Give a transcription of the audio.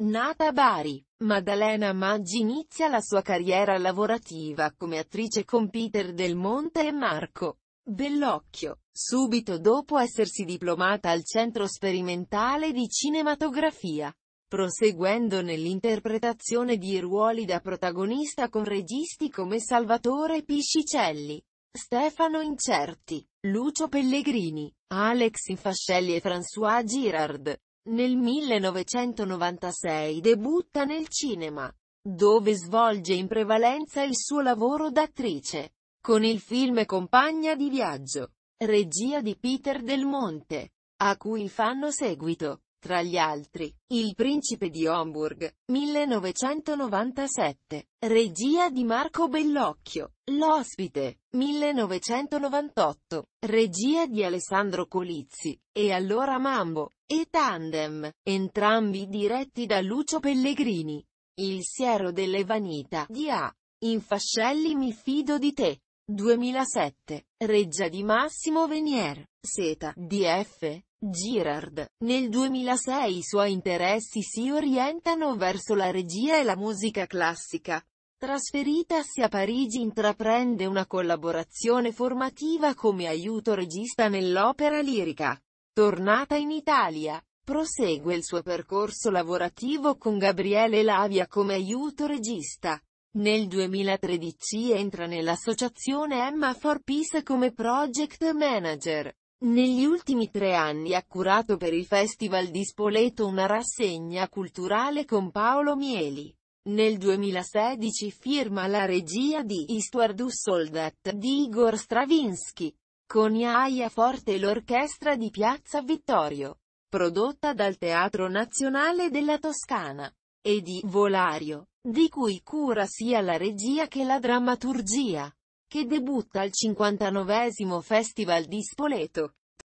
Nata a Bari, Maddalena Maggi inizia la sua carriera lavorativa come attrice con Peter Del Monte e Marco Bellocchio, subito dopo essersi diplomata al Centro Sperimentale di Cinematografia, proseguendo nell'interpretazione di ruoli da protagonista con registi come Salvatore Piscicelli, Stefano Incerti, Lucio Pellegrini, Alex Infascelli e François Girard. Nel 1996 debutta nel cinema, dove svolge in prevalenza il suo lavoro d'attrice, con il film Compagna di viaggio, regia di Peter Del Monte, a cui fanno seguito tra gli altri, Il principe di Homburg, 1997, regia di Marco Bellocchio, L'ospite, 1998, regia di Alessandro Colizzi, e allora Mambo, e Tandem, entrambi diretti da Lucio Pellegrini. Il siero delle vanità di A. In fascelli mi fido di te. 2007, Reggia di Massimo Venier, Seta, DF, Girard. Nel 2006 i suoi interessi si orientano verso la regia e la musica classica. Trasferitasi a Parigi intraprende una collaborazione formativa come aiuto regista nell'opera lirica. Tornata in Italia, prosegue il suo percorso lavorativo con Gabriele Lavia come aiuto regista. Nel 2013 entra nell'associazione Emma for Peace come project manager. Negli ultimi tre anni ha curato per il Festival di Spoleto una rassegna culturale con Paolo Mieli. Nel 2016 firma la regia di Istuardu Soldat di Igor Stravinsky, con Iaia Forte e l'orchestra di Piazza Vittorio, prodotta dal Teatro Nazionale della Toscana, e di Volario di cui cura sia la regia che la drammaturgia, che debutta al 59 Festival di Spoleto.